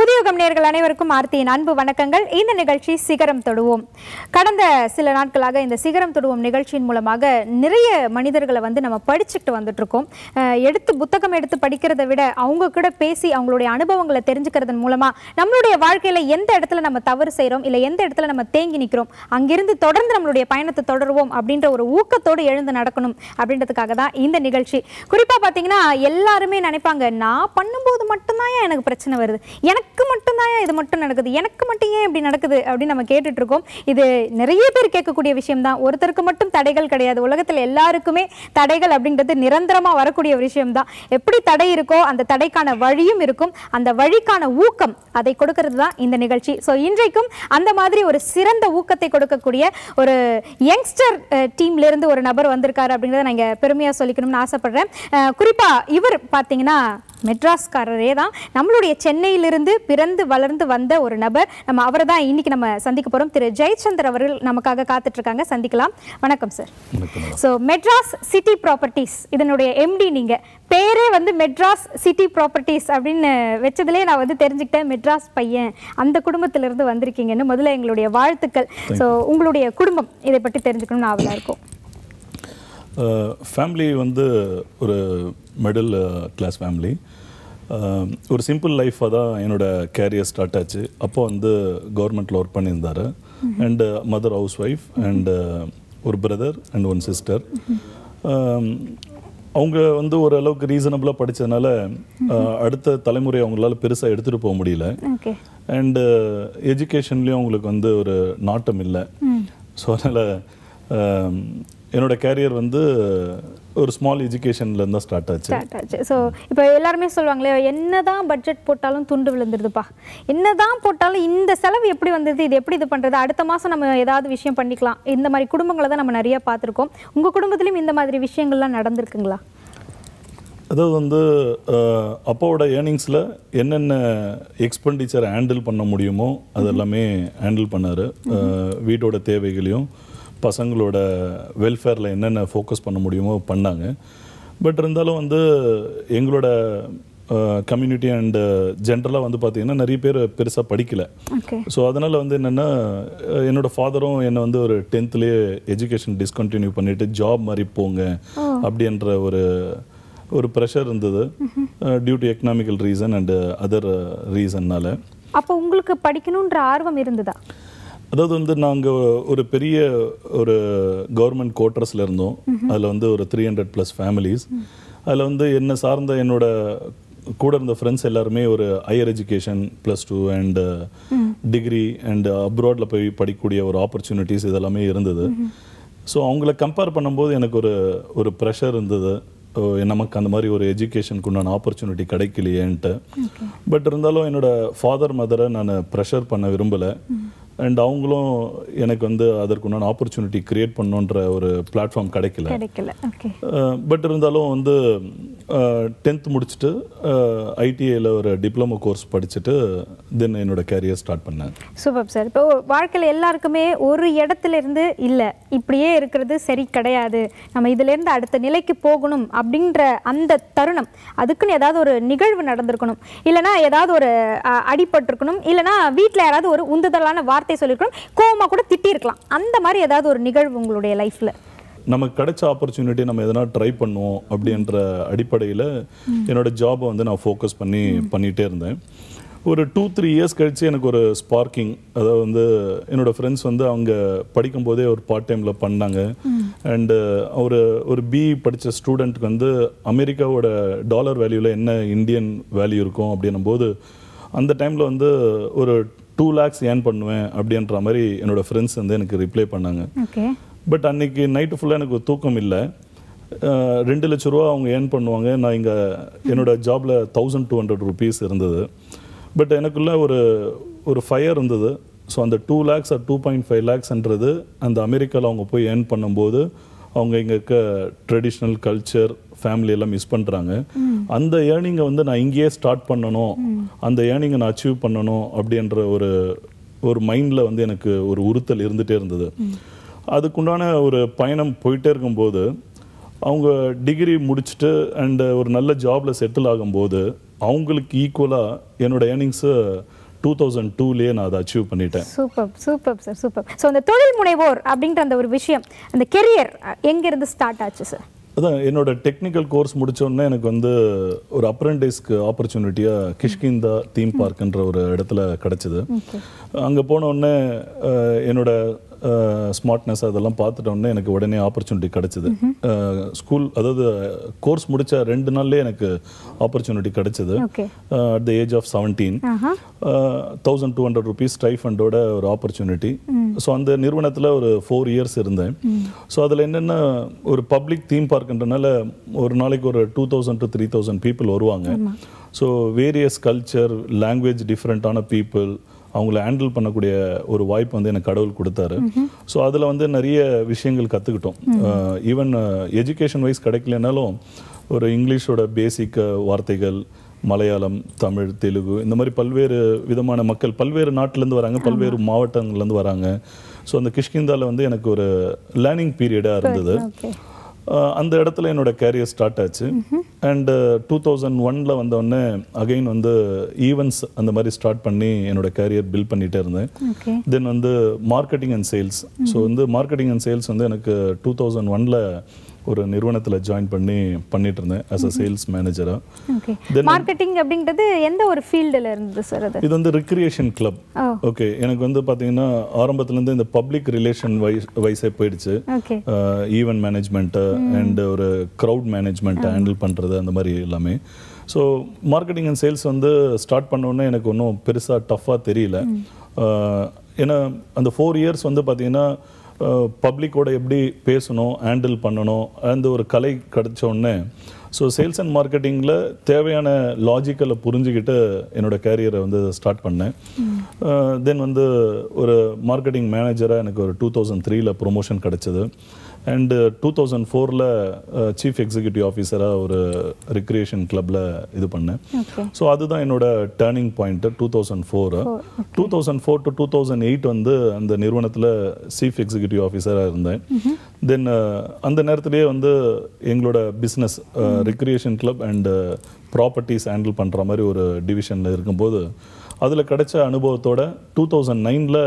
புதியுகம் நேர்கள் அனைவருக்கும் ஆர்த்தியின் அன்பு வணக்கங்கள் இந்த நிகழ்ச்சி சிகரம் தொடுவோம் கடந்த சில நாட்களாக இந்த சிகரம் தொடுவோம் நிகழ்ச்சியின் மூலமாக நிறைய மனிதர்களை வந்து நம்ம படிச்சுட்டு வந்துட்டு இருக்கோம் எடுத்து புத்தகம் எடுத்து படிக்கிறத விட அவங்க கூட பேசி அவங்களுடைய அனுபவங்களை தெரிஞ்சுக்கிறதன் மூலமாக நம்மளுடைய வாழ்க்கையில் எந்த இடத்துல நம்ம தவறு செய்கிறோம் இல்லை எந்த இடத்துல நம்ம தேங்கி நிற்கிறோம் அங்கிருந்து தொடர்ந்து நம்மளுடைய பயணத்தை தொடருவோம் அப்படின்ற ஒரு ஊக்கத்தோடு எழுந்து நடக்கணும் அப்படின்றதுக்காக தான் இந்த நிகழ்ச்சி குறிப்பாக பார்த்தீங்கன்னா எல்லாருமே நினைப்பாங்க நான் பண்ணும்போது மட்டும்தான் எனக்கு பிரச்சனை வருது எனக்கு எனக்கு மட்டும்தான் இது மட்டும் நடக்குது எனக்கு மட்டும் ஏன் இப்படி நடக்குது அப்படின்னு நம்ம இருக்கோம் இது நிறைய பேர் கேட்கக்கூடிய விஷயம் தான் ஒருத்தருக்கு மட்டும் தடைகள் கிடையாது உலகத்தில் எல்லாருக்குமே தடைகள் அப்படின்றது நிரந்தரமாக வரக்கூடிய ஒரு விஷயம் தான் எப்படி தடை இருக்கோ அந்த தடைக்கான வழியும் இருக்கும் அந்த வழிக்கான ஊக்கம் அதை கொடுக்கறது தான் இந்த நிகழ்ச்சி ஸோ இன்றைக்கும் அந்த மாதிரி ஒரு சிறந்த ஊக்கத்தை கொடுக்கக்கூடிய ஒரு யங்ஸ்டர் டீம்லேருந்து ஒரு நபர் வந்திருக்காரு அப்படிங்கிறத நான் இங்கே பெருமையாக சொல்லிக்கணும்னு ஆசைப்படுறேன் குறிப்பாக இவர் பார்த்தீங்கன்னா மெட்ராஸ்காரரே தான் நம்மளுடைய சென்னையிலிருந்து பிறந்து வளர்ந்து வந்த ஒரு நபர் நம்ம அவரை தான் இன்னைக்கு நம்ம சந்திக்க போகிறோம் திரு ஜெயச்சந்தர் அவர்கள் நமக்காக காத்துட்ருக்காங்க சந்திக்கலாம் வணக்கம் sir so Madras city properties இதனுடைய எம்டி நீங்கள் பேரே வந்து மெட்ராஸ் சிட்டி ப்ராப்பர்ட்டிஸ் அப்படின்னு வச்சதுலேயே நான் வந்து தெரிஞ்சுக்கிட்டேன் மெட்ராஸ் பையன் அந்த குடும்பத்திலிருந்து வந்திருக்கீங்கன்னு முதல்ல எங்களுடைய வாழ்த்துக்கள் ஸோ உங்களுடைய குடும்பம் இதை பற்றி தெரிஞ்சுக்கணும்னு ஆவலாக இருக்கும் ஃபேமிலி வந்து ஒரு மிடில் கிளாஸ் ஃபேமிலி ஒரு சிம்பிள் லைஃப்பாக தான் என்னோட கேரியர் ஸ்டார்ட் ஆச்சு அப்போ வந்து கவர்மெண்ட்டில் ஒர்க் பண்ணியிருந்தார் and mother house wife and ஒரு பிரதர் அண்ட் ஒன் சிஸ்டர் அவங்க வந்து ஓரளவுக்கு ரீசனபிளாக படித்ததுனால அடுத்த தலைமுறை அவங்களால பெருசாக எடுத்துகிட்டு போக முடியல அண்டு எஜுகேஷன்லேயும் uh, அவங்களுக்கு வந்து ஒரு நாட்டம் இல்லை ஸோ அதனால் என்னோடய கேரியர் வந்து ஒரு ஸ்மால் எஜுகேஷன்லேருந்து இருந்தா ஸ்டார்ட் ஆச்சு ஸ்டார்ட் ஆச்சு ஸோ இப்போ எல்லாருமே சொல்லுவாங்களே என்னதான் பட்ஜெட் போட்டாலும் துண்டு விழுந்துருதுப்பா என்னதான் போட்டாலும் இந்த செலவு எப்படி வந்தது இது எப்படி இது பண்ணுறது அடுத்த மாதம் நம்ம ஏதாவது விஷயம் பண்ணிக்கலாம் இந்த மாதிரி குடும்பங்களை தான் நம்ம நிறையா பார்த்துருக்கோம் உங்கள் குடும்பத்துலேயும் இந்த மாதிரி விஷயங்கள்லாம் நடந்திருக்குங்களா அதாவது வந்து அப்பாவோட ஏர்னிங்ஸில் என்னென்ன எக்ஸ்பெண்டிச்சர் ஹேண்டில் பண்ண முடியுமோ அதெல்லாமே ஹேண்டில் பண்ணார் வீட்டோட தேவைகளையும் பசங்களோட வெல்ஃபேரில் என்னென்ன ஃபோக்கஸ் பண்ண முடியுமோ பண்ணாங்க பட் இருந்தாலும் வந்து எங்களோட கம்யூனிட்டி அண்டு ஜென்ரலாக வந்து பார்த்தீங்கன்னா நிறைய பேர் பெருசாக படிக்கலை ஸோ அதனால் வந்து என்னென்னா என்னோடய ஃபாதரும் என்னை வந்து ஒரு டென்த்துலேயே எஜுகேஷன் டிஸ்கண்டினியூ பண்ணிவிட்டு ஜாப் மாதிரி போங்க அப்படின்ற ஒரு ஒரு ப்ரெஷர் இருந்தது due to economical reason and other ரீசன்னால் அப்போ உங்களுக்கு படிக்கணுன்ற ஆர்வம் இருந்ததா அதாவது வந்து நாங்கள் ஒரு பெரிய ஒரு கவர்மெண்ட் குவார்ட்டர்ஸில் இருந்தோம் அதில் வந்து ஒரு த்ரீ ஹண்ட்ரட் ப்ளஸ் ஃபேமிலிஸ் அதில் வந்து என்னை சார்ந்த என்னோட கூட இருந்த ஃப்ரெண்ட்ஸ் எல்லாருமே ஒரு higher education plus two and degree and அப்ராடில் போய் படிக்கக்கூடிய ஒரு ஆப்பர்ச்சுனிட்டிஸ் இதெல்லாமே இருந்தது ஸோ அவங்கள கம்பேர் பண்ணும்போது எனக்கு ஒரு ஒரு ப்ரெஷர் இருந்தது நமக்கு அந்த மாதிரி ஒரு எஜுகேஷனுக்கு உண்டான ஆப்பர்ச்சுனிட்டி கிடைக்கலையேன்ட்டு பட் இருந்தாலும் என்னோட ஃபாதர் மதரை நான் ப்ரெஷர் பண்ண விரும்பலை அண்ட் அவங்களும் எனக்கு வந்து அதற்குண்டான ஆப்பர்ச்சுனிட்டி க்ரியேட் பண்ணுன்ற ஒரு பிளாட்ஃபார்ம் கிடைக்கல கிடைக்கல பட் uh, இருந்தாலும் வந்து டென்த் uh, முடிச்சுட்டு ஐடிஐயில் uh, ஒரு டிப்ளமோ கோர்ஸ் படிச்சுட்டு தென் என்னோட கேரியர் ஸ்டார்ட் பண்ணேன் சூப்பர் சார் இப்போ வாழ்க்கையில் எல்லாருக்குமே ஒரு இடத்துல இருந்து இல்லை இப்படியே இருக்கிறது சரி கிடையாது நம்ம இதுலேருந்து அடுத்த நிலைக்கு போகணும் அப்படின்ற அந்த தருணம் அதுக்குன்னு ஏதாவது ஒரு நிகழ்வு நடந்திருக்கணும் இல்லைனா ஏதாவது ஒரு அடிபட்டிருக்கணும் இல்லைனா வீட்டில் யாராவது ஒரு உந்துதலான வார்த்தை வார்த்தை சொல்லியிருக்கோம் கோவமாக கூட திட்டிருக்கலாம் அந்த மாதிரி ஏதாவது ஒரு நிகழ்வு உங்களுடைய லைஃப்பில் நமக்கு கிடைச்ச ஆப்பர்ச்சுனிட்டி நம்ம எதனா ட்ரை பண்ணுவோம் அப்படின்ற அடிப்படையில் என்னோடய ஜாபை வந்து நான் ஃபோக்கஸ் பண்ணி பண்ணிகிட்டே இருந்தேன் ஒரு டூ த்ரீ இயர்ஸ் கழித்து எனக்கு ஒரு ஸ்பார்க்கிங் அதாவது வந்து என்னோடய ஃப்ரெண்ட்ஸ் வந்து அவங்க படிக்கும்போதே ஒரு பார்ட் டைமில் பண்ணாங்க அண்டு அவர் ஒரு பிஇ படித்த ஸ்டூடெண்ட்டுக்கு வந்து அமெரிக்காவோட டாலர் வேல்யூவில் என்ன இந்தியன் வேல்யூ இருக்கும் அப்படின்னும் போது அந்த டைமில் வந்து ஒரு டூ லேக்ஸ் ஏர்ன் பண்ணுவேன் அப்படின்ற மாதிரி என்னோடய ஃப்ரெண்ட்ஸ் வந்து எனக்கு ரிப்ளை பண்ணாங்க பட் அன்னைக்கு நைட்டு ஃபுல்லாக எனக்கு தூக்கம் இல்லை ரெண்டு லட்ச ரூபா அவங்க ஏர்ன் பண்ணுவாங்க நான் இங்கே என்னோடய ஜாபில் தௌசண்ட் டூ ஹண்ட்ரட் ருபீஸ் இருந்தது பட் எனக்குள்ளே ஒரு ஒரு ஃபயர் இருந்தது ஸோ அந்த two lakhs or two point five லேக்ஸ்ன்றது அந்த அமெரிக்காவில் அவங்க போய் ஏர்ன் பண்ணும்போது அவங்க இங்கே இருக்க ட்ரெடிஷ்னல் கல்ச்சர் ஃபேமிலி எல்லாம் மிஸ் பண்ணுறாங்க அந்த ஏர்னிங்கை வந்து நான் இங்கேயே ஸ்டார்ட் பண்ணணும் அந்த ஏர்னிங்கை நான் அச்சீவ் பண்ணணும் அப்படின்ற ஒரு ஒரு மைண்டில் வந்து எனக்கு ஒரு உறுத்தல் இருந்துகிட்டே இருந்தது அதுக்குண்டான ஒரு பயணம் போயிட்டே இருக்கும்போது அவங்க டிகிரி முடிச்சுட்டு அண்டு ஒரு நல்ல ஜாபில் செட்டில் ஆகும்போது அவங்களுக்கு ஈக்குவலாக என்னோடய ஏர்னிங்ஸு டூ தௌசண்ட் டூலேயே நான் அதை அச்சீவ் பண்ணிட்டேன் super super sir super so அந்த தொழில் முனைவோர் அப்படின்ற அந்த ஒரு விஷயம் அந்த கெரியர் எங்கேருந்து ஸ்டார்ட் ஆச்சு சார் அதான் என்னோட டெக்னிக்கல் கோர்ஸ் முடிச்சோடனே எனக்கு வந்து ஒரு அப்ரண்டைஸ்க்கு ஆப்பர்ச்சுனிட்டியாக கிஷ்கிந்தா தீம் பார்க்குன்ற ஒரு இடத்துல கிடச்சிது அங்கே போனோடனே என்னோட ஸ்மார்ட்னஸ் அதெல்லாம் பார்த்துட்டோன்னே எனக்கு உடனே ஆப்பர்ச்சுனிட்டி கிடைச்சிது ஸ்கூல் அதாவது கோர்ஸ் முடித்த ரெண்டு நாள்லேயே எனக்கு ஆப்பர்ச்சுனிட்டி கிடைச்சிது at the age of seventeen thousand two hundred rupees ஸ்டைஃபண்டோட ஒரு ஆப்பர்ச்சுனிட்டி ஸோ அந்த நிறுவனத்தில் ஒரு ஃபோர் இயர்ஸ் இருந்தேன் ஸோ அதில் என்னென்ன ஒரு பப்ளிக் தீம் பார்க்குன்றனால ஒரு நாளைக்கு ஒரு two thousand to three thousand people வருவாங்க ஸோ வேரியஸ் கல்ச்சர் லாங்குவேஜ் டிஃப்ரெண்ட்டான பீப்புள் அவங்கள ஹேண்டில் பண்ணக்கூடிய ஒரு வாய்ப்பு வந்து எனக்கு கடவுள் கொடுத்தாரு ஸோ அதில் வந்து நிறைய விஷயங்கள் கற்றுக்கிட்டோம் ஈவன் எஜுகேஷன் வைஸ் கிடைக்கலனாலும் ஒரு இங்கிலீஷோட பேசிக் uh, வார்த்தைகள் மலையாளம் தமிழ் தெலுங்கு இந்த மாதிரி பல்வேறு விதமான மக்கள் பல்வேறு நாட்டிலேருந்து வராங்க பல்வேறு மாவட்டங்கள்லேருந்து வராங்க ஸோ அந்த கிஷ்கிந்தாவில் வந்து எனக்கு ஒரு லேர்னிங் பீரியடாக இருந்தது அந்த இடத்துல என்னோட கேரியர் ஸ்டார்ட் ஆச்சு அண்டு டூ தௌசண்ட் ஒனில் வந்தோடனே அகைன் வந்து ஈவெண்ட்ஸ் அந்த மாதிரி ஸ்டார்ட் பண்ணி என்னோட கேரியர் பில்ட் பண்ணிகிட்டே இருந்தேன் தென் வந்து மார்க்கெட்டிங் அண்ட் சேல்ஸ் ஸோ வந்து மார்க்கெட்டிங் அண்ட் சேல்ஸ் வந்து எனக்கு டூ தௌசண்ட் ஒனில் ஒரு நிறுவனத்தில் ஜாயின் பண்ணி பண்ணிட்டு இருந்தேன் ஆஸ் அ சேல்ஸ் மேனேஜராக மார்க்கெட்டிங் அப்படின்றது எந்த ஒரு ஃபீல்டில் இருந்தது சார் இது வந்து ரிக்ரியேஷன் கிளப் ஓகே எனக்கு வந்து பார்த்தீங்கன்னா ஆரம்பத்துலேருந்து இந்த பப்ளிக் ரிலேஷன் வைஸ் வைஸே போயிடுச்சு ஈவெண்ட் மேனேஜ்மெண்ட்டு அண்ட் ஒரு க்ரௌட் மேனேஜ்மெண்ட்டை ஹேண்டில் பண்ணுறது அந்த மாதிரி எல்லாமே ஸோ மார்க்கெட்டிங் அண்ட் சேல்ஸ் வந்து ஸ்டார்ட் பண்ணோன்னே எனக்கு ஒன்றும் பெருசாக டஃப்பாக தெரியல ஏன்னா அந்த ஃபோர் இயர்ஸ் வந்து பார்த்தீங்கன்னா பப்ளிக்கோட எப்படி பேசணும் ஹேண்டில் பண்ணணும் அந்த ஒரு கலை கிடச்சோடனே ஸோ சேல்ஸ் அண்ட் மார்க்கெட்டிங்கில் தேவையான லாஜிக்கலை புரிஞ்சுக்கிட்டு என்னோடய கேரியரை வந்து ஸ்டார்ட் பண்ணேன் தென் uh, வந்து ஒரு மார்க்கெட்டிங் மேனேஜராக எனக்கு ஒரு டூ தௌசண்ட் த்ரீல ப்ரொமோஷன் கிடச்சிது அண்டு டூ தௌசண்ட் ஃபோரில் சீஃப் எக்ஸிக்யூட்டிவ் ஆஃபீஸராக ஒரு ரிக்ரியேஷன் கிளப்பில் இது பண்ணேன் ஸோ அதுதான் என்னோட turning point two thousand four two thousand four to two thousand eight வந்து அந்த நிறுவனத்தில் சீஃப் எக்ஸிக்யூட்டிவ் ஆஃபீஸராக இருந்தேன் தென் uh, அந்த நேரத்துலேயே வந்து எங்களோட business recreation club and properties handle பண்ணுற மாதிரி ஒரு டிவிஷனில் இருக்கும்போது அதில் கிடைச்ச அனுபவத்தோட டூ தௌசண்ட் நைனில்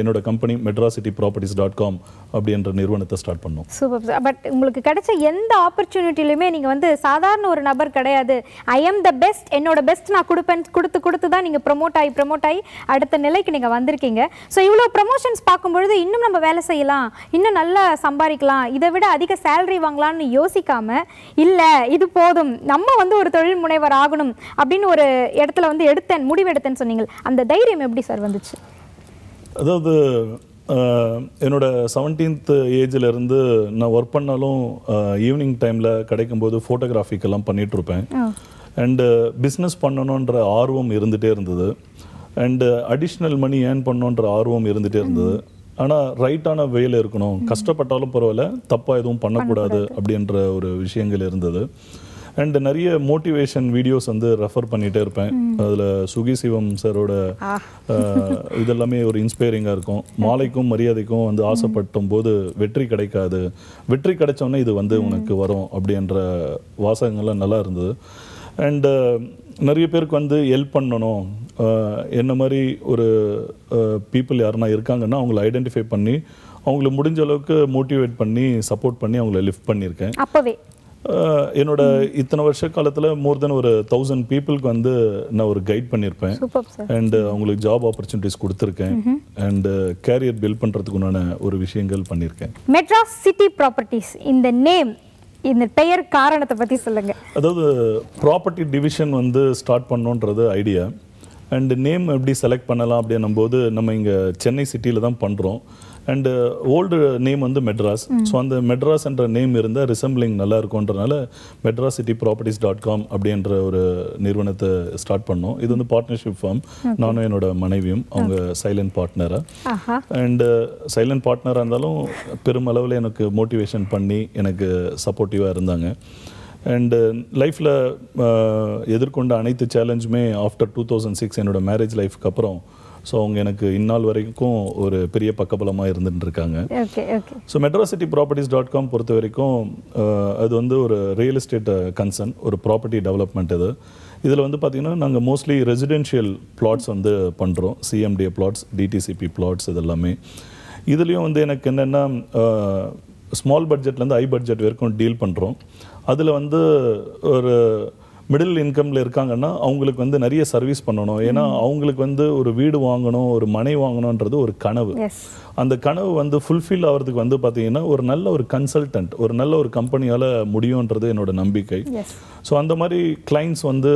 என்னோட company Madras city properties dot com அப்படின்ற நிறுவனத்தை ஸ்டார்ட் பண்ணோம் சூப்பர் சார் பட் உங்களுக்கு கிடைச்ச எந்த ஆப்பர்ச்சுனிட்டிலையுமே நீங்கள் வந்து சாதாரண ஒரு நபர் கிடையாது ஐ எம் த பெஸ்ட் என்னோட பெஸ்ட் நான் கொடுப்பேன் கொடுத்து கொடுத்து தான் நீங்கள் ப்ரொமோட் ஆகி ப்ரொமோட் ஆகி அடுத்த நிலைக்கு நீங்கள் வந்திருக்கீங்க ஸோ இவ்வளோ ப்ரமோஷன்ஸ் பார்க்கும்பொழுது இன்னும் நம்ம வேலை செய்யலாம் இன்னும் நல்லா சம்பாதிக்கலாம் இதை விட அதிக சேலரி வாங்கலாம்னு யோசிக்காமல் இல்லை இது போதும் நம்ம வந்து ஒரு தொழில் முனைவர் ஆகணும் அப்படின்னு ஒரு இடத்துல வந்து எடுத்தேன் முடிவு எடுத்தேன்னு சொன்னீங்க அந்த தைரியம் எப்படி சார் வந்துச்சு அதாவது என்னோட செவன்டீன்த் ஏஜிலேருந்து நான் ஒர்க் பண்ணாலும் ஈவினிங் டைமில் கிடைக்கும் போது ஃபோட்டோகிராஃபிக்கெல்லாம் பண்ணிகிட்ருப்பேன் அண்டு பிஸ்னஸ் பண்ணணுன்ற ஆர்வம் இருந்துகிட்டே இருந்தது அண்டு அடிஷ்னல் மணி ஏர்ன் பண்ணணுன்ற ஆர்வம் இருந்துகிட்டே இருந்தது ஆனால் ரைட்டான வேலை இருக்கணும் கஷ்டப்பட்டாலும் பரவாயில்ல தப்பாக எதுவும் பண்ணக்கூடாது அப்படின்ற ஒரு விஷயங்கள் இருந்தது அண்ட் நிறைய மோட்டிவேஷன் வீடியோஸ் வந்து ரெஃபர் பண்ணிகிட்டே இருப்பேன் அதில் சுகி சிவம் சாரோட இதெல்லாமே ஒரு இன்ஸ்பைரிங்காக இருக்கும் மாலைக்கும் மரியாதைக்கும் வந்து ஆசைப்பட்டும் போது வெற்றி கிடைக்காது வெற்றி கிடைச்சோன்னே இது வந்து உனக்கு வரும் அப்படின்ற வாசகங்கள்லாம் நல்லா இருந்தது அண்டு நிறைய பேருக்கு வந்து ஹெல்ப் பண்ணணும் என்ன மாதிரி ஒரு பீப்புள் யாருன்னா இருக்காங்கன்னா அவங்கள ஐடென்டிஃபை பண்ணி அவங்கள முடிஞ்ச அளவுக்கு மோட்டிவேட் பண்ணி சப்போர்ட் பண்ணி அவங்கள லிஃப்ட் பண்ணியிருக்கேன் அப்போவே என்னோட இத்தனை வருஷ காலத்தில் மோர் தென் ஒரு தௌசண்ட் பீப்புளுக்கு வந்து நான் ஒரு கைட் பண்ணியிருப்பேன் அண்ட் அவங்களுக்கு uh, ஜாப் ஆப்பர்ச்சுனிட்டிஸ் கொடுத்துருக்கேன் அண்டு கேரியர் பில்ட் uh, பண்ணுறதுக்கு உண்டான ஒரு விஷயங்கள் பண்ணியிருக்கேன் மெட்ராஸ் சிட்டி ப்ராப்பர்ட்டிஸ் இந்த நேம் இந்த பெயர் காரணத்தை பற்றி சொல்லுங்க அதாவது ப்ராப்பர்ட்டி டிவிஷன் வந்து ஸ்டார்ட் பண்ணுன்றது ஐடியா அண்ட் நேம் எப்படி செலக்ட் பண்ணலாம் அப்படின்னும் போது நம்ம இங்கே சென்னை சிட்டியில் தான் பண்ணுறோம் அண்டு ஓல்டு நேம் வந்து மெட்ராஸ் ஸோ hmm. அந்த மெட்ராஸ் என்ற நேம் இருந்தால் ரிசம்பிளிங் நல்லா இருக்கும்ன்றனால Madras city properties dot com அப்படின்ற ஒரு நிறுவனத்தை ஸ்டார்ட் பண்ணோம் இது வந்து பார்ட்னர்ஷிப் ஃபார்ம் நானும் என்னோட மனைவியும் அவங்க சைலண்ட் பார்ட்னராக அண்டு சைலண்ட் பார்ட்னராக இருந்தாலும் பெருமளவில் எனக்கு மோட்டிவேஷன் பண்ணி எனக்கு சப்போர்ட்டிவாக இருந்தாங்க அண்டு uh, லைஃப்பில் uh, எதிர்கொண்ட அனைத்து சேலஞ்சுமே ஆஃப்டர் டூ தௌசண்ட் சிக்ஸ் என்னோடய மேரேஜ் லைஃப்க்கு அப்புறம் ஸோ அவங்க எனக்கு இந்நாள் வரைக்கும் ஒரு பெரிய பக்கபலமாக இருந்துட்டு இருக்காங்க so Madras city properties dot com பொறுத்த வரைக்கும் அது வந்து ஒரு ரியல் எஸ்டேட் கன்சர்ன் ஒரு ப்ராப்பர்ட்டி டெவலப்மெண்ட் இது இதில் வந்து பார்த்திங்கன்னா நாங்கள் மோஸ்ட்லி ரெசிடென்ஷியல் பிளாட்ஸ் வந்து பண்ணுறோம் சிஎம்டிஏ பிளாட்ஸ் டிடிசிபி பிளாட்ஸ் இதெல்லாமே இதுலேயும் வந்து எனக்கு என்னென்னா ஸ்மால் பட்ஜெட்லேருந்து ஹை பட்ஜெட் வரைக்கும் டீல் பண்ணுறோம் அதில் வந்து ஒரு மிடில் இன்கம்ல இருக்காங்கன்னா அவங்களுக்கு வந்து நிறைய சர்வீஸ் பண்ணணும் ஏன்னா அவங்களுக்கு வந்து ஒரு வீடு வாங்கணும் ஒரு மனை வாங்கணுன்றது ஒரு கனவு அந்த கனவு வந்து ஃபுல்ஃபில் ஆகிறதுக்கு வந்து பார்த்தீங்கன்னா ஒரு நல்ல ஒரு கன்சல்டன்ட் ஒரு நல்ல ஒரு கம்பெனியால் முடியுன்றது என்னோட நம்பிக்கை ஸோ அந்த மாதிரி கிளைண்ட்ஸ் வந்து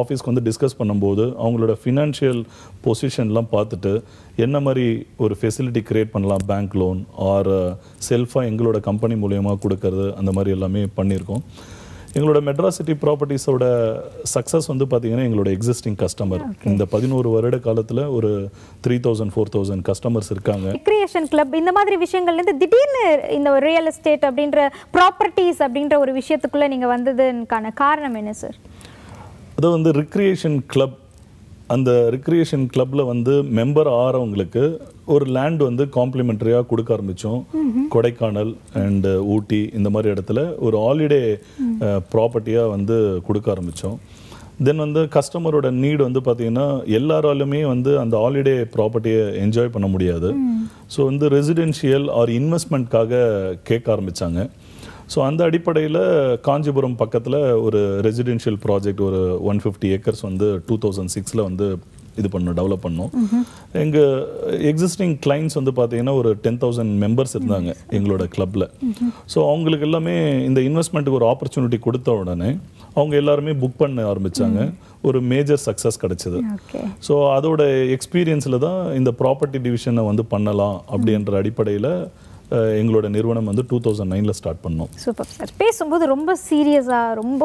ஆஃபீஸ்க்கு வந்து டிஸ்கஸ் பண்ணும்போது அவங்களோட ஃபினான்ஷியல் பொசிஷன்லாம் பார்த்துட்டு என்ன மாதிரி ஒரு ஃபெசிலிட்டி கிரியேட் பண்ணலாம் பேங்க் லோன் ஆர் செல்ஃபாக எங்களோட கம்பெனி மூலயமா கொடுக்கறது அந்த மாதிரி எல்லாமே பண்ணியிருக்கோம் எங்களோட மெட்ராசிட்டி ப்ராப்பர்ட்டிஸோட சக்ஸஸ் வந்து பார்த்தீங்கன்னா எங்களோட எக்ஸிஸ்டிங் கஸ்டமர் இந்த பதினோரு வருட காலத்தில் ஒரு three thousand four thousand customers இருக்காங்க கிரியேஷன் கிளப் இந்த மாதிரி விஷயங்கள்லேருந்து திடீர்னு இந்த ஒரு ரியல் எஸ்டேட் அப்படின்ற ப்ராப்பர்ட்டிஸ் அப்படின்ற ஒரு விஷயத்துக்குள்ளே நீங்கள் வந்ததுக்கான காரணம் என்ன சார் அது வந்து ரிக்ரியேஷன் கிளப் அந்த ரிக்ரியேஷன் கிளப்பில் வந்து மெம்பர் ஆகிறவங்களுக்கு ஒரு லேண்ட் வந்து காம்ப்ளிமெண்ட்ரியாக கொடுக்க ஆரம்பித்தோம் கொடைக்கானல் அண்டு ஊட்டி இந்த மாதிரி இடத்துல ஒரு ஹாலிடே ப்ராப்பர்ட்டியாக வந்து கொடுக்க ஆரம்பித்தோம் தென் வந்து கஸ்டமரோட நீடு வந்து பார்த்திங்கன்னா எல்லாராலுமே வந்து அந்த ஹாலிடே ப்ராப்பர்ட்டியை என்ஜாய் பண்ண முடியாது ஸோ வந்து ரெசிடென்ஷியல் ஆர் இன்வெஸ்ட்மெண்ட்காக கேட்க ஆரம்பித்தாங்க ஸோ அந்த அடிப்படையில் காஞ்சிபுரம் பக்கத்தில் ஒரு ரெசிடென்ஷியல் ப்ராஜெக்ட் ஒரு ஒன் ஃபிஃப்டி ஏக்கர்ஸ் வந்து டூ தௌசண்ட் சிக்ஸில் வந்து இது பண்ணும் டெவலப் பண்ணோம் எங்கள் எக்ஸிஸ்டிங் கிளைண்ட்ஸ் வந்து பார்த்தீங்கன்னா ஒரு டென் தௌசண்ட் மெம்பர்ஸ் இருந்தாங்க எங்களோட கிளப்பில் ஸோ அவங்களுக்கு எல்லாமே இந்த இன்வெஸ்ட்மெண்ட்டுக்கு ஒரு ஆப்பர்ச்சுனிட்டி கொடுத்த உடனே அவங்க எல்லாருமே புக் பண்ண ஆரம்பித்தாங்க ஒரு மேஜர் சக்ஸஸ் கிடச்சிது ஸோ அதோட எக்ஸ்பீரியன்ஸில் தான் இந்த ப்ராப்பர்ட்டி டிவிஷனை வந்து பண்ணலாம் அப்படின்ற அடிப்படையில் எங்களோட நிறுவனம் வந்து டூ தௌசண்ட் நைனில் ஸ்டார்ட் பண்ணோம் சூப்பர் சார் பேசும்போது ரொம்ப சீரியஸாக ரொம்ப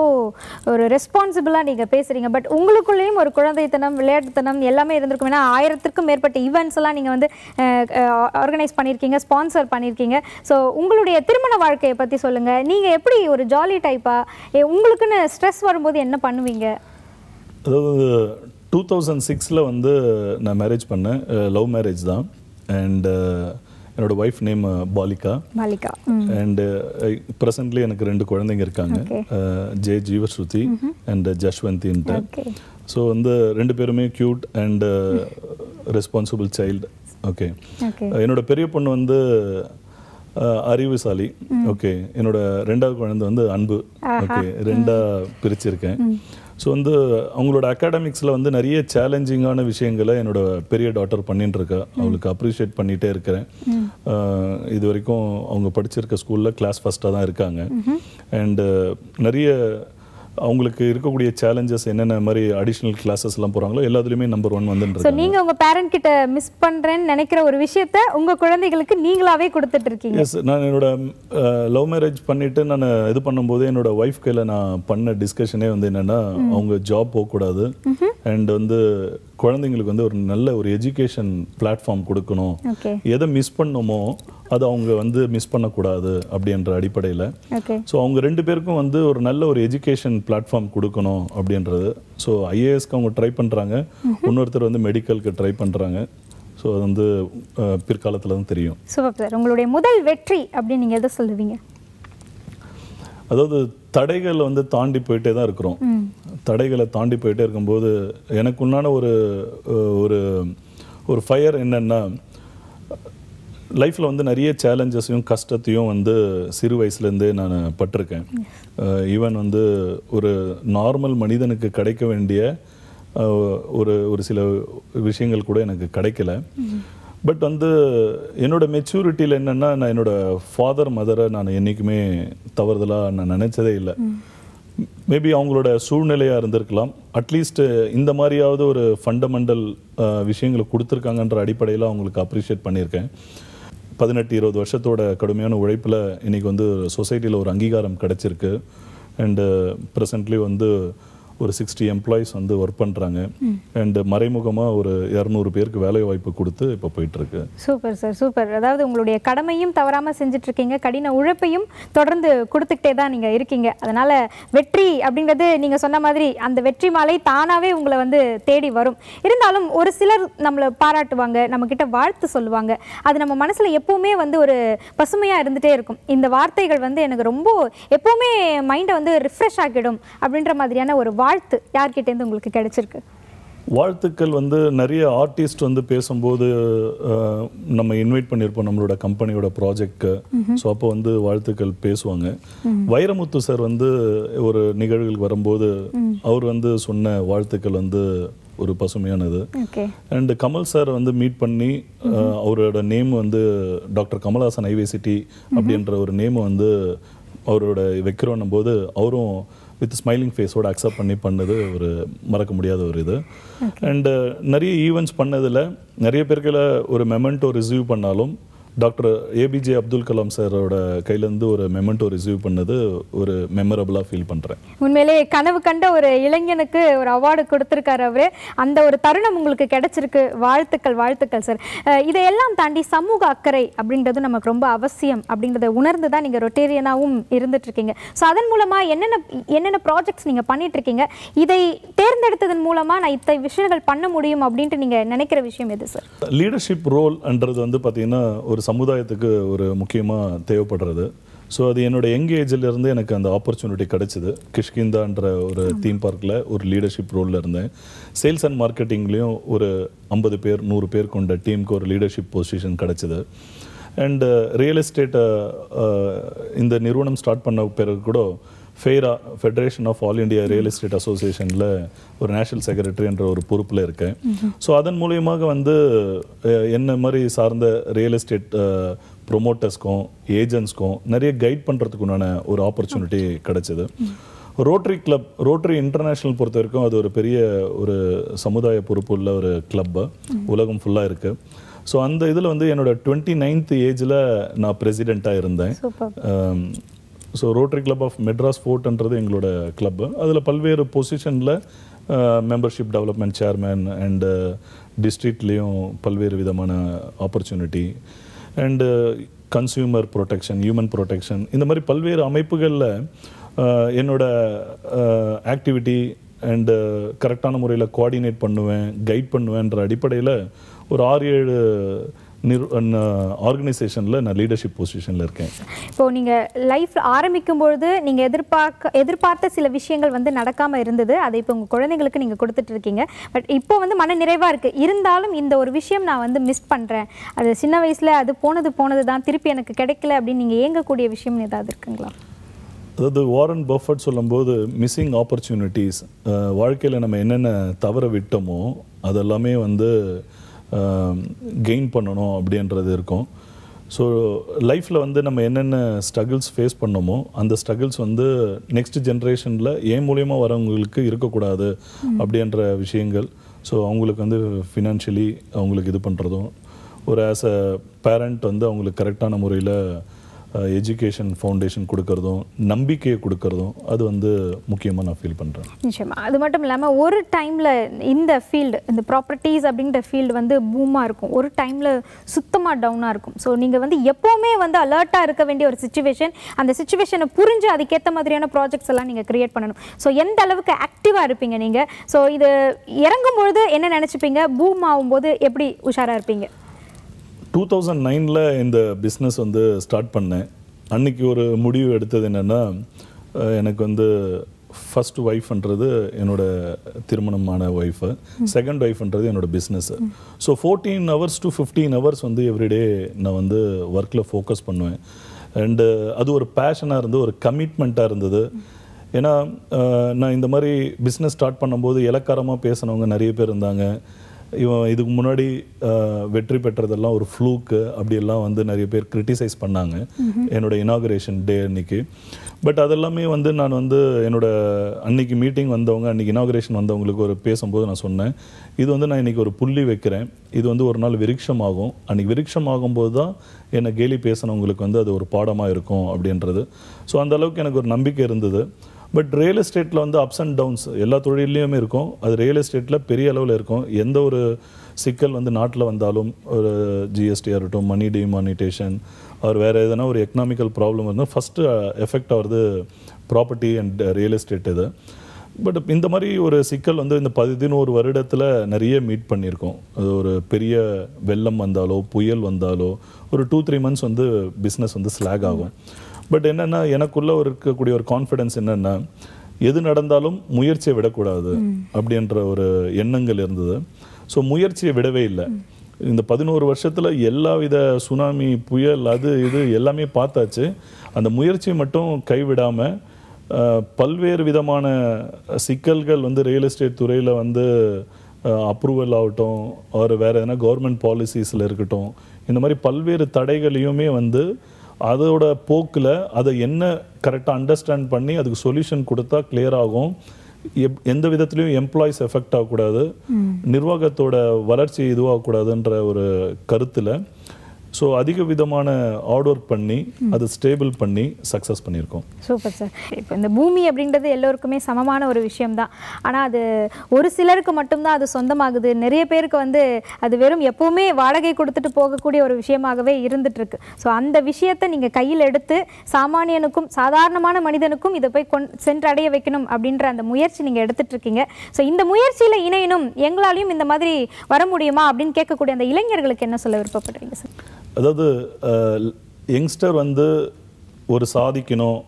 ஒரு ரெஸ்பான்சிபிளாக நீங்கள் பேசுகிறீங்க பட் உங்களுக்குள்ளேயும் ஒரு குழந்தைத்தனம் விளையாட்டுத்தனம் எல்லாமே இருந்திருக்கும் ஏன்னா ஆயிரத்திற்கும் மேற்பட்ட ஈவெண்ட்ஸ் எல்லாம் நீங்கள் வந்து ஆர்கனைஸ் பண்ணியிருக்கீங்க ஸ்பான்சர் பண்ணியிருக்கீங்க ஸோ உங்களுடைய திருமண வாழ்க்கையை பற்றி சொல்லுங்கள் நீங்கள் எப்படி ஒரு ஜாலி டைப்பாக உங்களுக்குன்னு ஸ்ட்ரெஸ் வரும்போது என்ன பண்ணுவீங்க அதாவது டூ தௌசண்ட் சிக்ஸில் வந்து நான் மேரேஜ் பண்ணேன் லவ் மேரேஜ் தான் அண்டு என்னோட wife name uh, Balika Balika and presently uh, எனக்கு ரெண்டு குழந்தைங்க இருக்காங்க ஜே ஜீவஸ்ருதி அண்ட் ஜஷ்வந்தின்ட்டு ஸோ வந்து ரெண்டு பேருமே cute and responsible child okay uh, என்னோட பெரிய பொண்ணு வந்து அறிவுசாலி ஓகே என்னோட ரெண்டாவது குழந்தை வந்து அன்பு ஓகே ரெண்டாக பிரிச்சிருக்கேன் ஸோ வந்து அவங்களோட அகாடமிக்ஸில் வந்து நிறைய சேலஞ்சிங்கான விஷயங்களை என்னோட பெரிய டாட்டர் பண்ணிட்டுருக்கா அவளுக்கு அப்ரிஷியேட் பண்ணிகிட்டே இருக்கிறேன் இது வரைக்கும் அவங்க படிச்சிருக்க ஸ்கூலில் கிளாஸ் ஃபஸ்ட்டாக தான் இருக்காங்க அண்டு நிறைய அவங்களுக்கு இருக்கக்கூடிய சேலஞ்சஸ் என்னென்ன மாதிரி அடிஷ்னல் கிளாஸஸ் எல்லாம் போகிறாங்களோ எல்லாத்துலேயுமே நம்பர் ஒன் வந்து ஸோ நீங்கள் உங்கள் பேரண்ட் கிட்ட மிஸ் பண்ணுறேன்னு நினைக்கிற ஒரு விஷயத்த உங்கள் குழந்தைகளுக்கு நீங்களாகவே கொடுத்துட்டு இருக்கீங்க எஸ் நான் என்னோட லவ் மேரேஜ் பண்ணிவிட்டு நான் இது பண்ணும்போது என்னோட ஒய்ஃப் கையில் நான் பண்ண டிஸ்கஷனே வந்து என்னென்னா அவங்க ஜாப் போகக்கூடாது அண்ட் வந்து குழந்தைங்களுக்கு வந்து ஒரு நல்ல ஒரு எஜுகேஷன் பிளாட்ஃபார்ம் கொடுக்கணும் எதை மிஸ் பண்ணோமோ அது அவங்க வந்து மிஸ் பண்ணக்கூடாது அப்படின்ற அடிப்படையில் ஸோ அவங்க ரெண்டு பேருக்கும் வந்து ஒரு நல்ல ஒரு எஜுகேஷன் பிளாட்ஃபார்ம் கொடுக்கணும் அப்படின்றது ஸோ ஐஏஎஸ்க்கு அவங்க ட்ரை பண்ணுறாங்க mm-hmm. இன்னொருத்தர் வந்து மெடிக்கலுக்கு ட்ரை பண்ணுறாங்க ஸோ அது வந்து பிற்காலத்தில் தான் தெரியும் சார் உங்களுடைய முதல் வெற்றி அப்படின்னு நீங்கள் எதை சொல்லுவீங்க அதாவது தடைகளை வந்து தாண்டி போயிட்டே தான் இருக்கிறோம் தடைகளை தாண்டி போயிட்டே இருக்கும்போது எனக்கு உண்டான ஒரு ஒரு ஒரு ஃபயர் என்னென்னா லைஃப்பில் வந்து நிறைய சேலஞ்சஸையும் கஷ்டத்தையும் வந்து சிறு வயசுலேருந்தே நான் பட்டிருக்கேன் ஈவன் வந்து ஒரு நார்மல் மனிதனுக்கு கிடைக்க வேண்டிய ஒரு ஒரு சில விஷயங்கள் கூட எனக்கு கிடைக்கல பட் வந்து என்னோட மெச்சூரிட்டியில் என்னென்னா நான் என்னோட ஃபாதர் மதரை நான் என்றைக்குமே தவறுதலாக நான் நினச்சதே இல்லை மேபி அவங்களோட சூழ்நிலையாக இருந்திருக்கலாம் அட்லீஸ்ட்டு இந்த மாதிரியாவது ஒரு ஃபண்டமெண்டல் விஷயங்களை கொடுத்துருக்காங்கன்ற அடிப்படையில் அவங்களுக்கு அப்ரிஷியேட் பண்ணியிருக்கேன் பதினெட்டு இருபது வருஷத்தோட கடுமையான உழைப்பில் இன்றைக்கி வந்து சொசைட்டியில் ஒரு அங்கீகாரம் கிடச்சிருக்கு அண்டு ப்ரெசண்ட்லி வந்து ஒரு சிக்ஸ்டி எம்ப்ளாயிஸ் வந்து ஒர்க் பண்ணுறாங்க அண்டு மறைமுகமாக ஒரு இரநூறு பேருக்கு வேலை வாய்ப்பு கொடுத்து இப்போ போயிட்டுருக்கு சூப்பர் சார் சூப்பர் அதாவது உங்களுடைய கடமையும் தவறாமல் செஞ்சிட்ருக்கீங்க கடின உழைப்பையும் தொடர்ந்து கொடுத்துக்கிட்டே தான் நீங்கள் இருக்கீங்க அதனால் வெற்றி அப்படிங்கிறது நீங்கள் சொன்ன மாதிரி அந்த வெற்றி மாலை தானாகவே உங்களை வந்து தேடி வரும் இருந்தாலும் ஒரு சிலர் நம்மளை பாராட்டுவாங்க நம்மக்கிட்ட வாழ்த்து சொல்லுவாங்க அது நம்ம மனசில் எப்போவுமே வந்து ஒரு பசுமையாக இருந்துகிட்டே இருக்கும் இந்த வார்த்தைகள் வந்து எனக்கு ரொம்ப எப்போவுமே மைண்டை வந்து ரிஃப்ரெஷ் ஆகிடும் அப்படின்ற மாதிரியான ஒரு வா வாழ்த்து யார்கிட்டேருந்து உங்களுக்கு கிடைச்சிருக்கு வாழ்த்துக்கள் வந்து நிறைய ஆர்டிஸ்ட் வந்து பேசும்போது நம்ம இன்வைட் பண்ணியிருப்போம் நம்மளோட கம்பெனியோட ப்ராஜெக்ட்க்கு ஸோ அப்போ வந்து வாழ்த்துக்கள் பேசுவாங்க வைரமுத்து சார் வந்து ஒரு நிகழ்வுகள் வரும்போது அவர் வந்து சொன்ன வாழ்த்துக்கள் வந்து ஒரு பசுமையானது அண்ட் கமல் சார் வந்து மீட் பண்ணி அவரோட நேம் வந்து டாக்டர் கமல்ஹாசன் ஐவேசிட்டி அப்படின்ற ஒரு நேம் வந்து அவரோட வைக்கிறோன்னும் போது அவரும் வித் ஸ்மைலிங் ஃபேஸோடு அக்செப்ட் பண்ணி பண்ணது ஒரு மறக்க முடியாத ஒரு இது அண்டு நிறைய ஈவெண்ட்ஸ் பண்ணதில் நிறைய பேர்களை ஒரு மெமெண்ட்டோ ரிசீவ் பண்ணாலும் டாக்டர் ஏபிஜே அப்துல் கலாம் சாரோட கையிலேருந்து ஒரு மெமெண்டோ ரிசீவ் பண்ணது ஒரு மெமரபுளாக ஃபீல் பண்ணுறேன் உண்மையிலே கனவு கண்ட ஒரு இளைஞனுக்கு ஒரு அவார்டு கொடுத்துருக்காரு அவரு அந்த ஒரு தருணம் உங்களுக்கு கிடைச்சிருக்கு வாழ்த்துக்கள் வாழ்த்துக்கள் சார் இதையெல்லாம் தாண்டி சமூக அக்கறை அப்படின்றது நமக்கு ரொம்ப அவசியம் அப்படின்றத உணர்ந்து தான் நீங்கள் ரொட்டேரியனாகவும் இருந்துட்டுருக்கீங்க ஸோ அதன் மூலமாக என்னென்ன என்னென்ன ப்ராஜெக்ட்ஸ் நீங்கள் பண்ணிகிட்ருக்கீங்க இதை தேர்ந்தெடுத்ததன் மூலமாக நான் இத்தனை விஷயங்கள் பண்ண முடியும் அப்படின்ட்டு நீங்கள் நினைக்கிற விஷயம் எது சார் லீடர்ஷிப் ரோல்ன்றது வந்து பார்த்தீங்கன்னா ஒரு ஒரு சமுதாயத்துக்கு ஒரு முக்கியமாக தேவைப்படுறது ஸோ அது என்னோட யங் ஏஜிலிருந்து எனக்கு அந்த ஆப்பர்ச்சுனிட்டி கிடச்சிது கிஷ்கிந்தான்ற ஒரு தீம் பார்க்கில் ஒரு லீடர்ஷிப் ரோலில் இருந்தேன் சேல்ஸ் அண்ட் மார்க்கெட்டிங்லேயும் ஒரு ஐம்பது பேர் நூறு பேர் கொண்ட டீமுக்கு ஒரு லீடர்ஷிப் பொசிஷன் கிடச்சிது அண்டு ரியல் எஸ்டேட்டை இந்த நிறுவனம் ஸ்டார்ட் பண்ண பிறகு கூட FAIRA federation of all India real estate அசோசியேஷனில் ஒரு நேஷனல் செக்ரட்டரி என்ற ஒரு பொறுப்பில் இருக்கேன் ஸோ அதன் மூலியமாக வந்து என்ன மாதிரி சார்ந்த ரியல் எஸ்டேட் ப்ரொமோட்டர்ஸ்க்கும் ஏஜென்ட்ஸ்க்கும் நிறைய கைட் பண்ணுறதுக்கு உண்டான ஒரு ஆப்பர்ச்சுனிட்டி கிடச்சிது ரோட்ரி கிளப் ரோட்ரி இன்டர்நேஷ்னல் பொறுத்த வரைக்கும் அது ஒரு பெரிய ஒரு சமுதாய பொறுப்பு உள்ள ஒரு கிளப்பு உலகம் ஃபுல்லாக இருக்குது ஸோ அந்த இதில் வந்து என்னோட டுவெண்ட்டி நைன்த் ஏஜில் நான் பிரசிடெண்ட்டாக இருந்தேன் so rotary club of Madras ஃபோர்ட்ன்றது எங்களோட கிளப்பு அதில் பல்வேறு பொசிஷனில் மெம்பர்ஷிப் டெவலப்மெண்ட் சேர்மேன் அண்டு டிஸ்ட்ரிக்ட்லேயும் பல்வேறு விதமான opportunity and consumer protection human protection இந்த மாதிரி பல்வேறு அமைப்புகளில் என்னோட ஆக்டிவிட்டி அண்டு கரெக்டான முறையில் கோஆர்டினேட் பண்ணுவேன் கைட் பண்ணுவேன்ற அடிப்படையில் ஒரு ஆறு ஏழு ஆர்கனைசேஷனில் நான் லீடர்ஷிப் பொசிஷனில் இருக்கேன் இப்போ நீங்கள் லைஃப் ஆரம்பிக்கும் பொழுது நீங்கள் எதிர்பார்க்க எதிர்பார்த்த சில விஷயங்கள் வந்து நடக்காமல் இருந்தது அதை இப்போ உங்கள் குழந்தைங்களுக்கு நீங்கள் கொடுத்துட்டு இருக்கீங்க பட் இப்போ வந்து மன நிறைவாக இருக்குது இருந்தாலும் இந்த ஒரு விஷயம் நான் வந்து மிஸ் பண்ணுறேன் அது சின்ன வயசில் அது போனது போனது தான் திருப்பி எனக்கு கிடைக்கல அப்படின்னு நீங்கள் ஏங்கக்கூடிய விஷயம் ஏதாவது இருக்குங்களா அதாவது வாரன் பஃபர்ட் சொல்லும்போது மிஸ்ஸிங் ஆப்பர்ச்சுனிட்டிஸ் வாழ்க்கையில் நம்ம என்னென்ன தவற விட்டோமோ அதெல்லாமே வந்து கெயின் பண்ணணும் அப்படின்றது இருக்கும் ஸோ லைஃப்பில் வந்து நம்ம என்னென்ன ஸ்ட்ரகிள்ஸ் ஃபேஸ் பண்ணோமோ அந்த ஸ்ட்ரகிள்ஸ் வந்து நெக்ஸ்ட் ஜென்ரேஷனில் ஏன் மூலயமா வரவங்களுக்கு இருக்கக்கூடாது அப்படின்ற விஷயங்கள் ஸோ அவங்களுக்கு வந்து ஃபினான்ஷியலி அவங்களுக்கு இது பண்ணுறதும் ஒரு ஆஸ் அ பேரண்ட் வந்து அவங்களுக்கு கரெக்டான முறையில் எஜுகேஷன் ஃபவுண்டேஷன் கொடுக்கறதும் நம்பிக்கையை கொடுக்கறதும் அது வந்து முக்கியமாக நான் ஃபீல் பண்ணுறேன் நிச்சயமாக அது மட்டும் இல்லாமல் ஒரு டைமில் இந்த ஃபீல்டு இந்த ப்ராப்பர்ட்டிஸ் அப்படின்ற ஃபீல்டு வந்து பூமாக இருக்கும் ஒரு டைமில் சுத்தமாக டவுனாக இருக்கும் ஸோ நீங்கள் வந்து எப்போவுமே வந்து அலர்ட்டாக இருக்க வேண்டிய ஒரு சுச்சுவேஷன் அந்த சுச்சுவேஷனை புரிஞ்சு அதுக்கேற்ற மாதிரியான ப்ராஜெக்ட்ஸ் எல்லாம் நீங்கள் க்ரியேட் பண்ணணும் ஸோ எந்த அளவுக்கு ஆக்டிவாக இருப்பீங்க நீங்கள் ஸோ இது இறங்கும் பொழுது என்ன நினச்சிப்பீங்க பூம் ஆகும்போது எப்படி உஷாராக இருப்பீங்க டூ தௌசண்ட் நைனில் இந்த பிஸ்னஸ் வந்து ஸ்டார்ட் பண்ணேன் அன்றைக்கி ஒரு முடிவு எடுத்தது என்னென்னா எனக்கு வந்து ஃபஸ்ட் ஒய்ஃப்ன்றது என்னோடய திருமணமான ஒய்ஃபு செகண்ட் ஒய்ஃப்ன்றது என்னோடய business so fourteen hours to fifteen hours வந்து எவ்ரிடே நான் வந்து ஒர்க்கில் ஃபோக்கஸ் பண்ணுவேன் அண்டு அது ஒரு பேஷனாக இருந்து ஒரு கமிட்மெண்ட்டாக இருந்தது ஏன்னா நான் இந்த மாதிரி பிஸ்னஸ் ஸ்டார்ட் பண்ணும்போது இலக்காரமாக பேசினவங்க நிறைய பேர் இருந்தாங்க இவன் இதுக்கு முன்னாடி வெற்றி பெற்றதெல்லாம் ஒரு ஃப்ளூக்கு அப்படியெல்லாம் வந்து நிறைய பேர் கிரிட்டிசைஸ் பண்ணாங்க என்னோட இனாகுரேஷன் டே அன்னைக்கு பட் அதெல்லாமே வந்து நான் வந்து என்னோட அன்னைக்கு மீட்டிங் வந்தவங்க அன்னைக்கு இனாகுரேஷன் வந்தவங்களுக்கு ஒரு பேசும்போது நான் சொன்னேன் இது வந்து நான் இன்னைக்கு ஒரு புள்ளி வைக்கிறேன் இது வந்து ஒரு நாள் விருட்சம் ஆகும் அன்றைக்கி விருட்சம் ஆகும்போது தான் என்னை கேலி பேசினவங்களுக்கு வந்து அது ஒரு பாடமாக இருக்கும் அப்படின்றது ஸோ அந்தளவுக்கு எனக்கு ஒரு நம்பிக்கை இருந்தது பட் ரியல் எஸ்டேட்டில் வந்து அப்ஸ் அண்ட் டவுன்ஸ் எல்லா தொழிலையும் இருக்கும் அது ரியல் எஸ்டேட்டில் பெரிய அளவில் இருக்கும் எந்த ஒரு சிக்கல் வந்து நாட்டில் வந்தாலும் ஒரு ஜிஎஸ்டியாக இருக்கட்டும் மணி டிமானிட்டேஷன் அவர் வேறு எதனா ஒரு எக்கனாமிக்கல் ப்ராப்ளம் இருந்தால் ஃபஸ்ட்டு எஃபெக்ட் ஆகிறது ப்ராப்பர்ட்டி அண்ட் ரியல் எஸ்டேட் இது பட் இந்த மாதிரி ஒரு சிக்கல் வந்து இந்த பதினோரு வருடத்தில் நிறைய மீட் பண்ணியிருக்கோம் அது ஒரு பெரிய வெள்ளம் வந்தாலோ புயல் வந்தாலோ ஒரு டூ த்ரீ மந்த்ஸ் வந்து பிஸ்னஸ் வந்து ஸ்லாக் ஆகும் பட் என்னென்னா எனக்குள்ளே ஒரு இருக்கக்கூடிய ஒரு கான்ஃபிடென்ஸ் என்னென்னா எது நடந்தாலும் முயற்சியை விடக்கூடாது அப்படின்ற ஒரு எண்ணங்கள் இருந்தது ஸோ முயற்சியை விடவே இல்லை இந்த பதினோரு வருஷத்தில் எல்லா வித சுனாமி புயல் அது இது எல்லாமே பார்த்தாச்சு அந்த முயற்சியை மட்டும் கைவிடாமல் பல்வேறு விதமான சிக்கல்கள் வந்து ரியல் எஸ்டேட் துறையில் வந்து அப்ரூவல் ஆகட்டும் ஒரு வேறு எதனா கவர்மெண்ட் பாலிசிஸில் இருக்கட்டும் இந்த மாதிரி பல்வேறு தடைகளையுமே வந்து அதோட போக்கில் அதை என்ன கரெக்டாக அண்டர்ஸ்டாண்ட் பண்ணி அதுக்கு சொல்யூஷன் கொடுத்தா கிளியர் ஆகும் எப் எந்த விதத்துலையும் எம்ப்ளாயிஸ் எஃபெக்ட் ஆகக்கூடாது நிர்வாகத்தோட வளர்ச்சி இதுவாகக்கூடாதுன்ற ஒரு கருத்தில் ஸோ அதிக விதமான ஹார்ட் ஒர்க் பண்ணி அதை ஸ்டேபிள் பண்ணி சக்ஸஸ் பண்ணியிருக்கோம் சூப்பர் சார் இப்போ இந்த பூமி அப்படின்றது எல்லோருக்குமே சமமான ஒரு விஷயம் தான் ஆனால் அது ஒரு சிலருக்கு மட்டும்தான் அது சொந்தமாகுது நிறைய பேருக்கு வந்து அது வெறும் எப்போவுமே வாடகை கொடுத்துட்டு போகக்கூடிய ஒரு விஷயமாகவே இருந்துகிட்ருக்கு ஸோ அந்த விஷயத்தை நீங்கள் கையில் எடுத்து சாமானியனுக்கும் சாதாரணமான மனிதனுக்கும் இதை போய் கொண் சென்றடைய வைக்கணும் அப்படின்ற அந்த முயற்சி நீங்கள் எடுத்துட்ருக்கீங்க ஸோ இந்த முயற்சியில் இணையனும் எங்களாலையும் இந்த மாதிரி வர முடியுமா அப்படின்னு கேட்கக்கூடிய அந்த இளைஞர்களுக்கு என்ன சொல்ல விருப்பப்படுறீங்க சார் அதாவது யங்ஸ்டர் வந்து ஒரு சாதிக்கணும்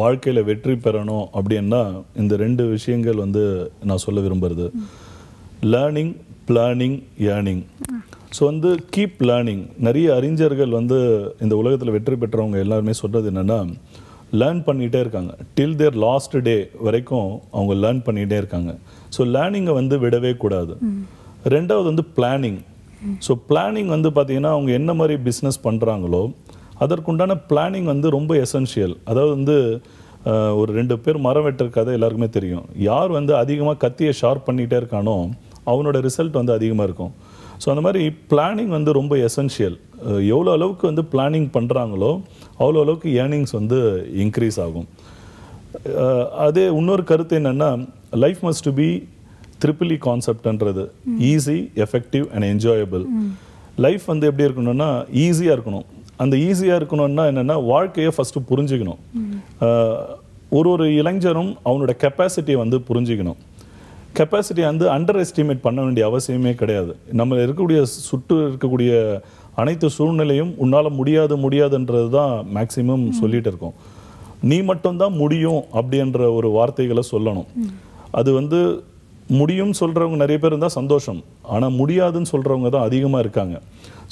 வாழ்க்கையில் வெற்றி பெறணும் அப்படின்னா இந்த ரெண்டு விஷயங்கள் வந்து நான் சொல்ல விரும்புகிறது லேர்னிங் பிளானிங் ஏர்னிங் ஸோ வந்து கீப் லேர்னிங் நிறைய அறிஞர்கள் வந்து இந்த உலகத்தில் வெற்றி பெற்றவங்க எல்லாருமே சொல்கிறது என்னென்னா லேர்ன் பண்ணிகிட்டே இருக்காங்க டில் தேர் லாஸ்ட் டே வரைக்கும் அவங்க லேர்ன் பண்ணிகிட்டே இருக்காங்க ஸோ லேர்னிங்கை வந்து விடவே கூடாது ரெண்டாவது வந்து பிளானிங் ஸோ பிளானிங் வந்து பார்த்திங்கன்னா அவங்க என்ன மாதிரி பிஸ்னஸ் பண்ணுறாங்களோ அதற்குண்டான பிளானிங் வந்து ரொம்ப எசென்ஷியல் அதாவது வந்து ஒரு ரெண்டு பேர் மரம் வெட்டுற எல்லாருக்குமே தெரியும் யார் வந்து அதிகமாக கத்தியை ஷார்ப் பண்ணிகிட்டே இருக்கானோ அவனோட ரிசல்ட் வந்து அதிகமாக இருக்கும் ஸோ அந்த மாதிரி பிளானிங் வந்து ரொம்ப எசென்ஷியல் எவ்வளோ அளவுக்கு வந்து பிளானிங் பண்ணுறாங்களோ அவ்வளோ அளவுக்கு ஏர்னிங்ஸ் வந்து இன்க்ரீஸ் ஆகும் அதே இன்னொரு கருத்து என்னென்னா life must be triple E easy effective and enjoyable life வந்து எப்படி இருக்கணும்னா ஈஸியாக இருக்கணும் அந்த ஈஸியாக இருக்கணும்னா என்னென்னா வாழ்க்கையை ஃபஸ்ட்டு புரிஞ்சுக்கணும் ஒரு ஒரு இளைஞரும் அவனோட கெப்பாசிட்டியை வந்து புரிஞ்சுக்கணும் கெப்பாசிட்டி வந்து அண்டர் எஸ்டிமேட் பண்ண வேண்டிய அவசியமே கிடையாது நம்ம இருக்கக்கூடிய சுட்டு இருக்கக்கூடிய அனைத்து சூழ்நிலையும் உன்னால் முடியாது முடியாதுன்றது தான் மேக்சிமம் சொல்லிகிட்டு இருக்கோம் நீ மட்டும்தான் முடியும் அப்படின்ற ஒரு வார்த்தைகளை சொல்லணும் அது வந்து முடியும் சொல்கிறவங்க நிறைய பேர் இருந்தால் சந்தோஷம் ஆனால் முடியாதுன்னு சொல்கிறவங்க தான் அதிகமாக இருக்காங்க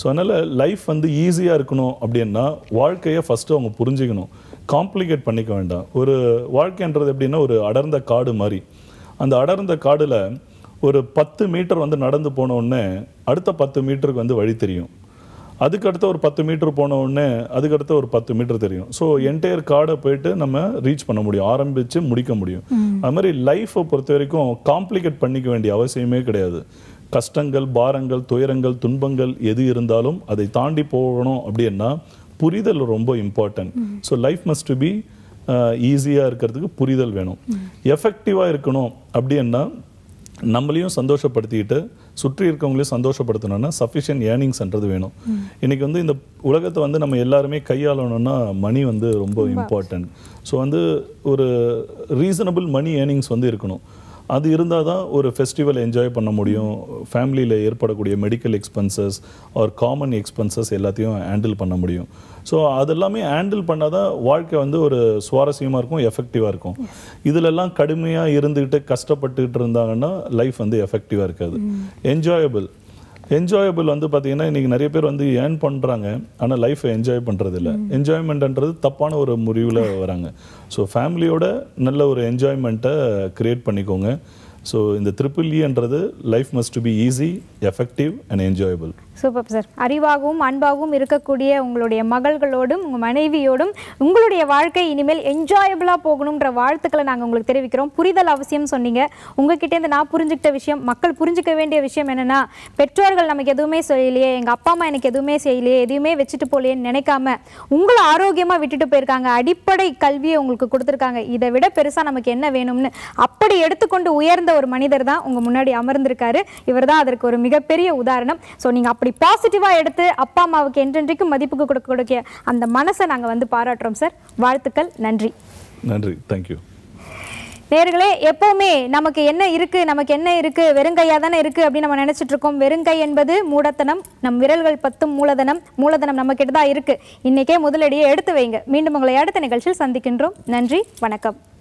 ஸோ அதனால் லைஃப் வந்து ஈஸியாக இருக்கணும் அப்படின்னா வாழ்க்கையை ஃபஸ்ட்டு அவங்க புரிஞ்சுக்கணும் காம்ப்ளிகேட் பண்ணிக்க வேண்டாம் ஒரு வாழ்க்கைன்றது எப்படின்னா ஒரு அடர்ந்த காடு மாதிரி அந்த அடர்ந்த காடில் ஒரு பத்து மீட்டர் வந்து நடந்து போனோடனே அடுத்த பத்து மீட்டருக்கு வந்து வழி தெரியும் அதுக்கடுத்த ஒரு பத்து மீட்ரு போன உடனே அதுக்கடுத்த ஒரு பத்து மீட்டர் தெரியும் ஸோ என்டையர் கார்டை போயிட்டு நம்ம ரீச் பண்ண முடியும் ஆரம்பித்து முடிக்க முடியும் அது மாதிரி லைஃப்பை பொறுத்த வரைக்கும் காம்ப்ளிகேட் பண்ணிக்க வேண்டிய அவசியமே கிடையாது கஷ்டங்கள் பாரங்கள் துயரங்கள் துன்பங்கள் எது இருந்தாலும் அதை தாண்டி போகணும் அப்படின்னா புரிதல் ரொம்ப important so life must be ஈஸியாக இருக்கிறதுக்கு புரிதல் வேணும் எஃபெக்டிவாக இருக்கணும் அப்படின்னா நம்மளையும் சந்தோஷப்படுத்திக்கிட்டு சுற்றி இருக்கவங்களையும் சந்தோஷப்படுத்தணும்னா சஃபிஷியன்ட் ஏர்னிங்ஸ்ன்றது வேணும் இன்றைக்கி வந்து இந்த உலகத்தை வந்து நம்ம எல்லாருமே கையாளணும்னா மணி வந்து ரொம்ப இம்பார்ட்டன்ட் ஸோ வந்து ஒரு ரீசனபிள் மணி ஏர்னிங்ஸ் வந்து இருக்கணும் அது இருந்தால் தான் ஒரு ஃபெஸ்டிவல் என்ஜாய் பண்ண முடியும் ஃபேமிலியில் ஏற்படக்கூடிய medical expenses or common expenses எல்லாத்தையும் ஹேண்டில் பண்ண முடியும் ஸோ அதெல்லாமே ஹேண்டில் பண்ணால் தான் வாழ்க்கை வந்து ஒரு சுவாரஸ்யமாக இருக்கும் எஃபெக்டிவாக இருக்கும் இதிலெல்லாம் கடுமையாக இருந்துக்கிட்டு கஷ்டப்பட்டுக்கிட்டு இருந்தாங்கன்னா லைஃப் வந்து எஃபெக்டிவாக இருக்காது என்ஜாயபிள் என்ஜாயபிள் வந்து பார்த்தீங்கன்னா இன்றைக்கி நிறைய பேர் வந்து ஏர்ன் பண்ணுறாங்க ஆனால் லைஃப்பை என்ஜாய் பண்ணுறதில்ல என்ஜாய்மெண்ட்ன்றது தப்பான ஒரு முடிவில் வராங்க ஸோ ஃபேமிலியோட நல்ல ஒரு என்ஜாய்மெண்ட்டை க்ரியேட் பண்ணிக்கோங்க ஸோ இந்த ட்ரிபிள் இன்றது life must be easy effective and enjoyable super sir அறிவாகவும் அன்பாகவும் இருக்கக்கூடிய உங்களுடைய மகள்களோடும் உங்கள் மனைவியோடும் உங்களுடைய வாழ்க்கை இனிமேல் என்ஜாயபிளாக போகணுன்ற வாழ்த்துக்களை நாங்கள் உங்களுக்கு தெரிவிக்கிறோம் புரிதல் அவசியம் சொன்னீங்க உங்ககிட்டேருந்து நான் புரிஞ்சுக்கிட்ட விஷயம் மக்கள் புரிஞ்சிக்க வேண்டிய விஷயம் என்னென்னா பெற்றோர்கள் நமக்கு எதுவுமே செய்யலையே எங்கள் அப்பா அம்மா எனக்கு எதுவுமே செய்யலையே எதுவுமே வச்சுட்டு போலையேன்னு நினைக்காம உங்களை ஆரோக்கியமாக விட்டுட்டு போயிருக்காங்க அடிப்படை கல்வியை உங்களுக்கு கொடுத்துருக்காங்க இதை விட பெருசாக நமக்கு என்ன வேணும்னு அப்படி எடுத்துக்கொண்டு உயர்ந்த ஒரு மனிதர் தான் உங்கள் முன்னாடி அமர்ந்திருக்காரு இவர் தான் அதற்கு ஒரு மிகப்பெரிய உதாரணம் ஸோ நீங்கள் அப்படி அப்படி பாசிட்டிவாக எடுத்து அப்பா அம்மாவுக்கு என்றென்றைக்கும் மதிப்புக்கு கொடுக்க அந்த மனசை நாங்கள் வந்து பாராட்டுறோம் சார் வாழ்த்துக்கள் நன்றி நன்றி தேங்க்யூ நேர்களே எப்போவுமே நமக்கு என்ன இருக்குது நமக்கு என்ன இருக்குது வெறுங்கையாக தானே இருக்குது அப்படின்னு நம்ம நினச்சிட்டு இருக்கோம் வெறுங்கை என்பது மூடத்தனம் நம் விரல்கள் பத்தும் மூலதனம் மூலதனம் நம்மக்கிட்ட தான் இருக்குது இன்றைக்கே முதலடியை எடுத்து வைங்க மீண்டும் உங்களை அடுத்த நிகழ்ச்சியில் சந்திக்கின்றோம் நன்றி வணக்கம்